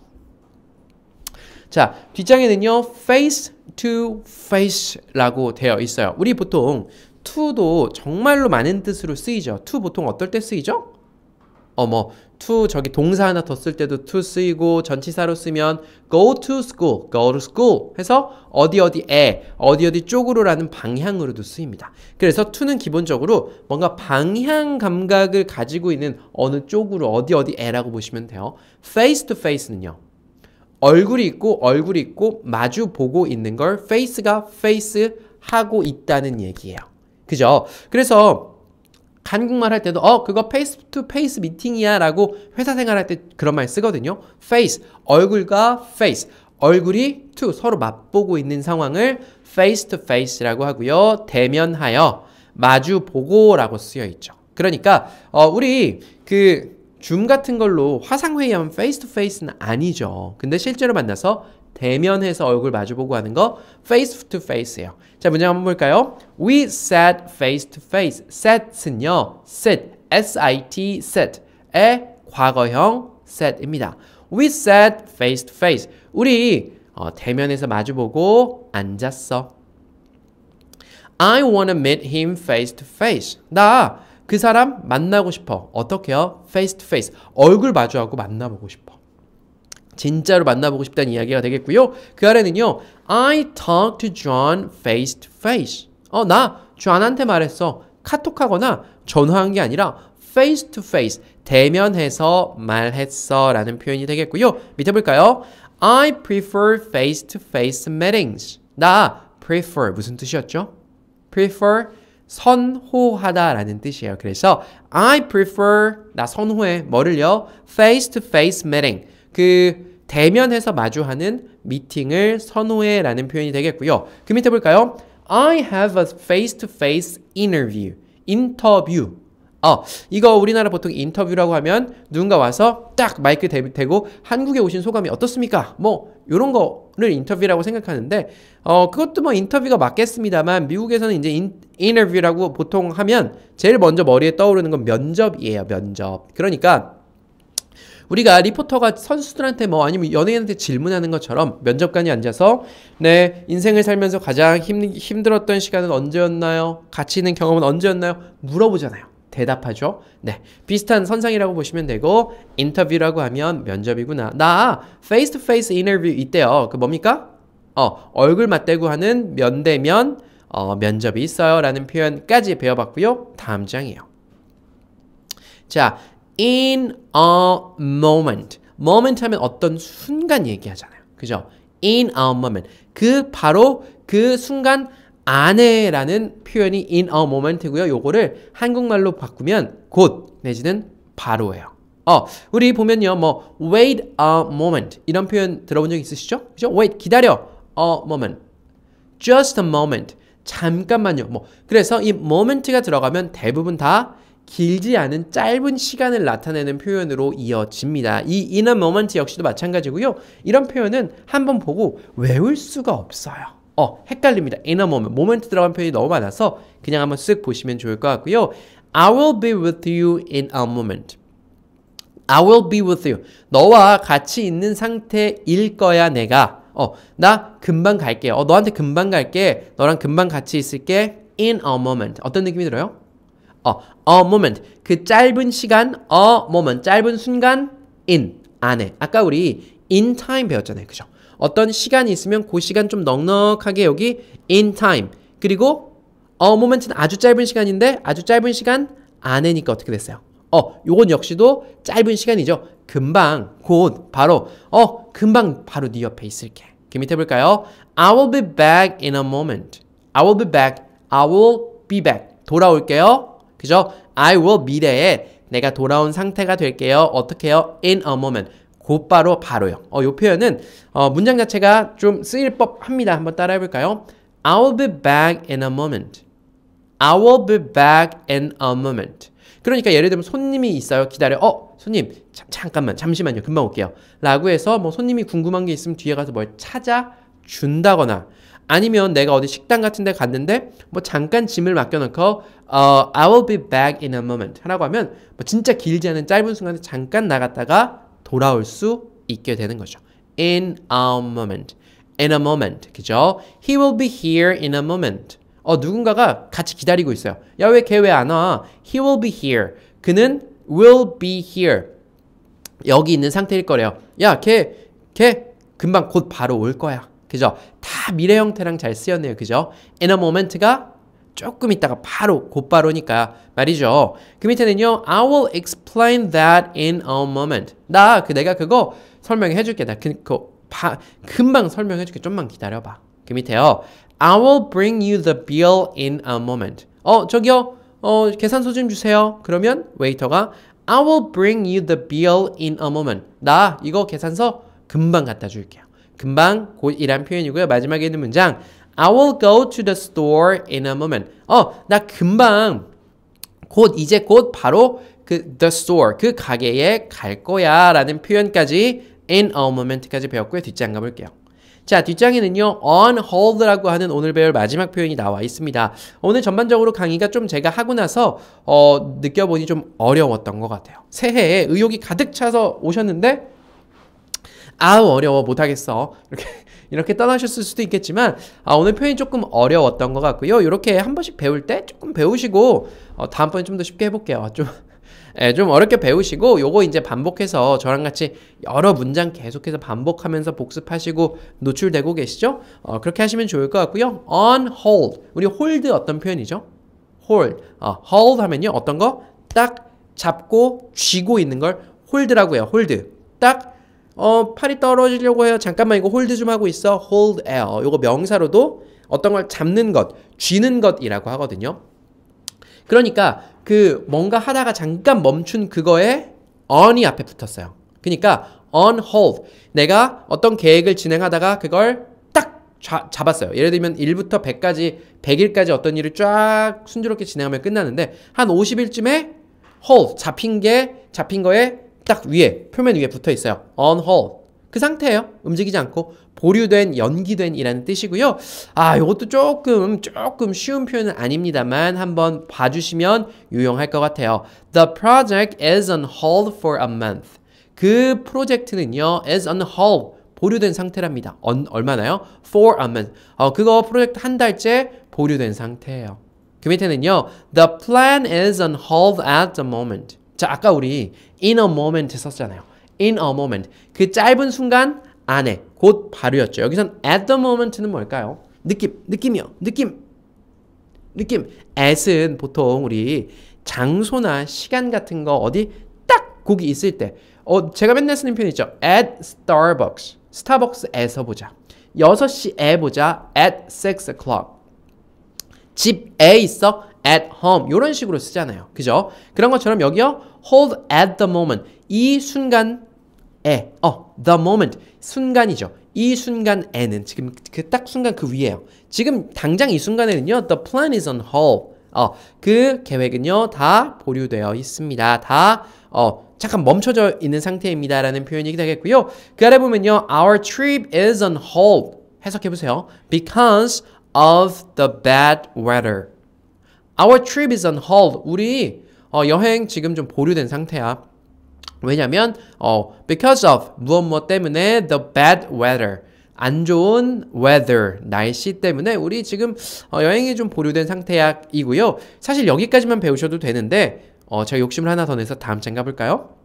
자, 뒷장에는요. face to face라고 되어 있어요. 우리 보통 to도 정말로 많은 뜻으로 쓰이죠. to 보통 어떨 때 쓰이죠? 어, 뭐, to 저기 동사 하나 더 쓸 때도 to 쓰이고 전치사로 쓰면 go to school, go to school 해서 어디 어디에, 어디 어디 쪽으로라는 방향으로도 쓰입니다. 그래서 to는 기본적으로 뭔가 방향 감각을 가지고 있는 어느 쪽으로 어디 어디에라고 보시면 돼요. face to face는요. 얼굴이 있고 얼굴이 있고 마주 보고 있는 걸 face가 face 하고 있다는 얘기예요. 그죠? 그래서 한국말 할 때도 어 그거 페이스 투 페이스 미팅이야 라고 회사 생활할 때 그런 말 쓰거든요. face 얼굴과 face 얼굴이 to 서로 맛보고 있는 상황을 face to face라고 하고요. 대면하여 마주 보고라고 쓰여 있죠. 그러니까 어 우리 그줌 같은 걸로 화상회의하면 페이스 투 페이스는 아니죠. 근데 실제로 만나서 대면해서 얼굴 마주보고 하는 거 face to face예요. 자, 문장 한번 볼까요? We sat face to face. set은요. sit, s-i-t, sit의 과거형 set입니다. We sat face to face. 우리 어, 대면에서 마주보고 앉았어. I wanna meet him face to face. 나그 사람 만나고 싶어. 어떻게 요 face to face. 얼굴 마주하고 만나보고 싶어. 진짜로 만나보고 싶다는 이야기가 되겠고요. 그 아래는요. I talked to John face to face. 어, 나 존한테 말했어. 카톡하거나 전화한 게 아니라 face to face, 대면해서 말했어 라는 표현이 되겠고요. 밑에 볼까요? I prefer face to face meetings. 나 prefer 무슨 뜻이었죠? prefer 선호하다라는 뜻이에요. 그래서 I prefer 나 선호해 뭐를요? face to face meeting 그 대면해서 마주하는 미팅을 선호해라는 표현이 되겠고요. 그 밑에 볼까요? I have a face to face interview. 인터뷰 어, 이거 우리나라 보통 인터뷰라고 하면 누군가 와서 딱 마이크 대, 대고 한국에 오신 소감이 어떻습니까? 뭐, 요런 거를 인터뷰라고 생각하는데, 어, 그것도 뭐 인터뷰가 맞겠습니다만, 미국에서는 이제 인, 인터뷰라고 보통 하면 제일 먼저 머리에 떠오르는 건 면접이에요, 면접. 그러니까, 우리가 리포터가 선수들한테 뭐 아니면 연예인한테 질문하는 것처럼 면접관이 앉아서 내 네, 인생을 살면서 가장 힘, 힘들었던 시간은 언제였나요? 가치 있는 경험은 언제였나요? 물어보잖아요. 대답하죠. 네, 비슷한 선상이라고 보시면 되고 인터뷰라고 하면 면접이구나. 나 face to face interview 있대요. 그 뭡니까? 어, 얼굴 맞대고 하는 면대면 어, 면접이 있어요 라는 표현까지 배워봤고요. 다음 장이에요. 자, in a moment. moment 하면 어떤 순간 얘기하잖아요. 그죠? in a moment. 그 바로 그 순간 안에라는 표현이 in a moment고요. 요거를 한국말로 바꾸면 곧 내지는 바로예요. 어, 우리 보면요. 뭐 wait a moment 이런 표현 들어본 적 있으시죠? 그죠? wait 기다려 a moment. just a moment. 잠깐만요. 뭐 그래서 이 moment가 들어가면 대부분 다 길지 않은 짧은 시간을 나타내는 표현으로 이어집니다. 이 in a moment 역시도 마찬가지고요. 이런 표현은 한번 보고 외울 수가 없어요. 어 헷갈립니다. in a moment. moment 들어간 표현이 너무 많아서 그냥 한번 쓱 보시면 좋을 것 같고요. I will be with you in a moment. I will be with you. 너와 같이 있는 상태일 거야 내가. 어, 나 금방 갈게. 어, 너한테 금방 갈게. 너랑 금방 같이 있을게. In a moment. 어떤 느낌이 들어요? 어, a moment. 그 짧은 시간, a moment. 짧은 순간, in. 안에. 아까 우리 in time 배웠잖아요. 그죠? 어떤 시간이 있으면 그 시간 좀 넉넉하게 여기 in time 그리고 어 모멘트는 아주 짧은 시간인데 아주 짧은 시간 안에니까 어떻게 됐어요? 어, 요건 역시도 짧은 시간이죠. 금방, 곧, 바로, 어, 금방 바로 네 옆에 있을게. 그 밑에 볼까요? I will be back in a moment. I will be back. I will be back. 돌아올게요. 그죠? I will 미래에 내가 돌아온 상태가 될게요. 어떻게요? In a moment. 곧바로 바로요. 어, 요 표현은 어, 문장 자체가 좀 쓰일 법합니다. 한번 따라해 볼까요? I'll be back in a moment. I will be back in a moment. 그러니까 예를 들면 손님이 있어요. 기다려. 어, 손님. 자, 잠깐만. 잠시만요. 금방 올게요. 라고 해서 뭐 손님이 궁금한 게 있으면 뒤에 가서 뭘 찾아 준다거나 아니면 내가 어디 식당 같은 데 갔는데 뭐 잠깐 짐을 맡겨 놓고 어, I will be back in a moment 하라고 하면 뭐 진짜 길지 않은 짧은 순간에 잠깐 나갔다가 돌아올 수 있게 되는 거죠. In a moment. In a moment. 그죠? He will be here in a moment. 어, 누군가가 같이 기다리고 있어요. 야, 왜걔왜안 와? He will be here. 그는 will be here. 여기 있는 상태일 거래요. 야, 걔, 걔 금방 곧 바로 올 거야. 그죠? 다 미래 형태랑 잘 쓰였네요. 그죠? In a moment가 조금 있다가 바로 곧바로니까 말이죠. 그 밑에는요. I will explain that in a moment. 나 그 내가 그거 설명해 줄게. 나 그, 그 바, 금방 설명해 줄게. 좀만 기다려 봐. 그 밑에요. I will bring you the bill in a moment. 어, 저기요. 어, 계산서 좀 주세요. 그러면 웨이터가 I will bring you the bill in a moment. 나 이거 계산서 금방 갖다 줄게요. 금방 곧이란 표현이고요. 마지막에 있는 문장 I will go to the store in a moment. 어, 나 금방 곧 이제 곧 바로 그 the store 그 가게에 갈 거야라는 표현까지 in a moment까지 배웠고요. 뒷장 가볼게요. 자, 뒷장에는요, on hold라고 하는 오늘 배울 마지막 표현이 나와 있습니다. 오늘 전반적으로 강의가 좀 제가 하고 나서, 어, 느껴보니 좀 어려웠던 것 같아요. 새해에 의욕이 가득 차서 오셨는데, 아우, 어려워, 못하겠어. 이렇게 이렇게 떠나셨을 수도 있겠지만 아, 오늘 표현이 조금 어려웠던 것 같고요. 이렇게 한 번씩 배울 때 조금 배우시고 어, 다음번에 좀 더 쉽게 해볼게요. 좀 예, 좀 어렵게 배우시고 요거 이제 반복해서 저랑 같이 여러 문장 계속해서 반복하면서 복습하시고 노출되고 계시죠? 어, 그렇게 하시면 좋을 것 같고요. on hold. 우리 hold 어떤 표현이죠? hold. 어, hold 하면요. 어떤 거? 딱 잡고 쥐고 있는 걸 hold라고 해요. hold. 딱 어, 팔이 떨어지려고 해요. 잠깐만 이거 홀드 좀 하고 있어. hold L. 이거 명사로도 어떤 걸 잡는 것, 쥐는 것이라고 하거든요. 그러니까 그 뭔가 하다가 잠깐 멈춘 그거에 on이 앞에 붙었어요. 그러니까 on hold. 내가 어떤 계획을 진행하다가 그걸 딱 좌, 잡았어요. 예를 들면 1부터 100까지 100일까지 어떤 일을 쫙 순조롭게 진행하면 끝나는데 한 50일쯤에 hold 잡힌 게 잡힌 거에 딱 위에 표면 위에 붙어 있어요. on hold. 그 상태예요. 움직이지 않고 보류된, 연기된이라는 뜻이고요. 아, 이것도 조금 조금 쉬운 표현은 아닙니다만 한번 봐주시면 유용할 것 같아요. The project is on hold for a month. 그 프로젝트는요, is on hold. 보류된 상태랍니다. On, 얼마나요? For a month. 어, 그거 프로젝트 한 달째 보류된 상태예요. 그 밑에는요, the plan is on hold at the moment. 자, 아까 우리 in a moment 썼잖아요. in a moment. 그 짧은 순간 안에 곧 바로였죠. 여기선 at the moment는 뭘까요? 느낌, 느낌이요. 느낌. 느낌. at은 보통 우리 장소나 시간 같은 거 어디 딱 곡이 있을 때 어, 제가 맨날 쓰는 표현 있죠. at Starbucks. 스타벅스에서 보자. 6시에 보자. at 6 o'clock. 집에 있어. at home. 이런 식으로 쓰잖아요. 그죠? 그런 것처럼 여기요. hold at the moment 이 순간에 어 the moment 순간이죠. 이 순간에는 지금 그 딱 순간 그 위에요. 지금 당장 이 순간에는요. The plan is on hold. 어, 그 계획은요. 다 보류되어 있습니다. 다 어, 잠깐 멈춰져 있는 상태입니다라는 표현이 되겠고요. 그 아래 보면요. Our trip is on hold. 해석해 보세요. Because of the bad weather. Our trip is on hold. 우리 어, 여행 지금 좀 보류된 상태야. 왜냐면 어, because of 무엇 무엇 때문에 the bad weather 안 좋은 weather 날씨 때문에 우리 지금 어, 여행이 좀 보류된 상태이고요. 사실 여기까지만 배우셔도 되는데 어, 제가 욕심을 하나 더 내서 다음 장 가볼까요?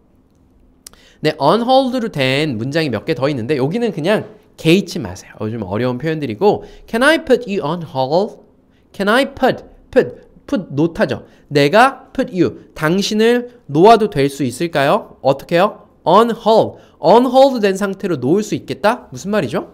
네, on hold로 된 문장이 몇 개 더 있는데 여기는 그냥 개의치 마세요. 요즘 어, 어려운 표현들이고 Can I put you on hold? Can I put? put put not하죠. 내가 put you, 당신을 놓아도 될 수 있을까요? 어떻게요? on hold, on hold 된 상태로 놓을 수 있겠다? 무슨 말이죠?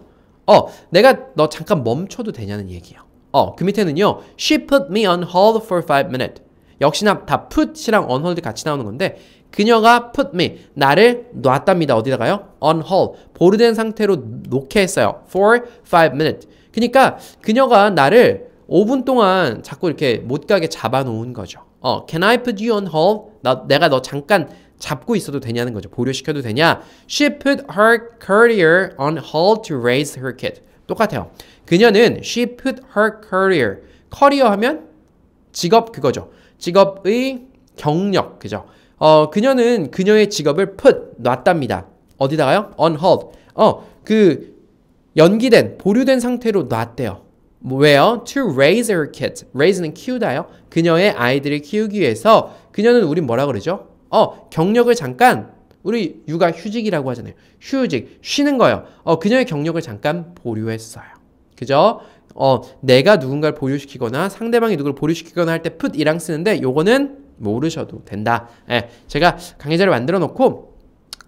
어, 내가 너 잠깐 멈춰도 되냐는 얘기예요. 어, 그 밑에는요. She put me on hold for five minutes. 역시나 다 put이랑 on hold 같이 나오는 건데 그녀가 put me, 나를 놨답니다. 어디다가요? on hold, 보류된 상태로 놓게 했어요. for five minutes. 그러니까 그녀가 나를 5분 동안 자꾸 이렇게 못 가게 잡아놓은 거죠. 어, can I put you on hold? 나, 내가 너 잠깐 잡고 있어도 되냐는 거죠. 보류시켜도 되냐? She put her career on hold to raise her kid. 똑같아요. 그녀는 she put her career. 커리어 하면 직업 그거죠. 직업의 경력 그죠. 어, 그녀는 그녀의 직업을 put 놨답니다. 어디다가요? on hold. 어, 그 연기된 보류된 상태로 놨대요. 뭐예요 To raise her cat. raise는 키우다요. 그녀의 아이들을 키우기 위해서 그녀는 우린 뭐라 그러죠? 어, 경력을 잠깐 우리 육아 휴직이라고 하잖아요. 휴직, 쉬는 거예요. 어, 그녀의 경력을 잠깐 보류했어요. 그죠? 어, 내가 누군가를 보류시키거나 상대방이 누구를 보류시키거나 할 때 put이랑 쓰는데 요거는 모르셔도 된다. 예, 제가 강의자를 만들어 놓고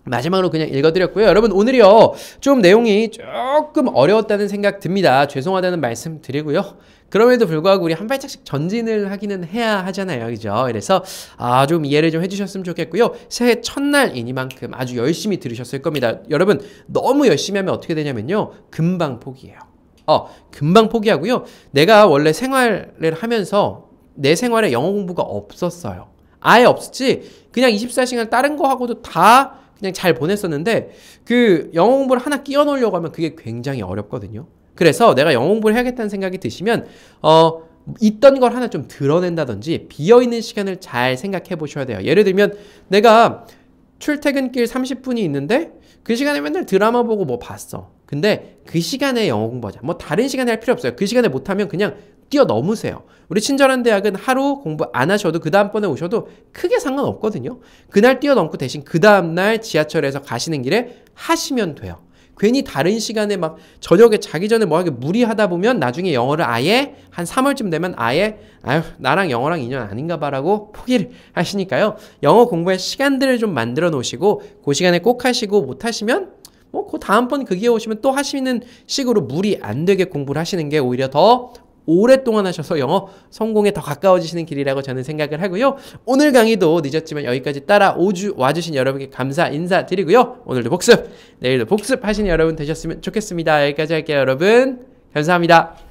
마지막으로 그냥 읽어드렸고요. 여러분 오늘이요 좀 내용이 조금 어려웠다는 생각 듭니다. 죄송하다는 말씀 드리고요. 그럼에도 불구하고 우리 한 발짝씩 전진을 하기는 해야 하잖아요. 그죠? 그래서 아, 좀 이해를 좀 해주셨으면 좋겠고요. 새해 첫날이니만큼 아주 열심히 들으셨을 겁니다. 여러분 너무 열심히 하면 어떻게 되냐면요. 금방 포기해요. 어, 금방 포기하고요. 내가 원래 생활을 하면서 내 생활에 영어 공부가 없었어요. 아예 없었지. 그냥 24시간 다른 거 하고도 다 그냥 잘 보냈었는데 그 영어 공부를 하나 끼워 넣으려고 하면 그게 굉장히 어렵거든요. 그래서 내가 영어 공부를 해야겠다는 생각이 드시면 어 있던 걸 하나 좀 드러낸다든지 비어있는 시간을 잘 생각해 보셔야 돼요. 예를 들면 내가 출퇴근길 30분이 있는데 그 시간에 맨날 드라마 보고 뭐 봤어. 근데 그 시간에 영어 공부하자. 뭐 다른 시간에 할 필요 없어요. 그 시간에 못하면 그냥 뛰어넘으세요. 우리 친절한 대학은 하루 공부 안 하셔도 그 다음번에 오셔도 크게 상관없거든요. 그날 뛰어넘고 대신 그 다음날 지하철에서 가시는 길에 하시면 돼요. 괜히 다른 시간에 막 저녁에 자기 전에 뭐하게 무리하다 보면 나중에 영어를 아예 한 3월쯤 되면 아예 아유 나랑 영어랑 인연 아닌가 봐라고 포기를 하시니까요. 영어 공부에 시간들을 좀 만들어 놓으시고 그 시간에 꼭 하시고 못 하시면 뭐 그 다음번 그 기회 오시면 또 하시는 식으로 무리 안 되게 공부를 하시는 게 오히려 더 오랫동안 하셔서 영어 성공에 더 가까워지시는 길이라고 저는 생각을 하고요. 오늘 강의도 늦었지만 여기까지 따라오주 와주신 여러분께 감사 인사드리고요. 오늘도 복습, 내일도 복습하신 여러분 되셨으면 좋겠습니다. 여기까지 할게요, 여러분. 감사합니다.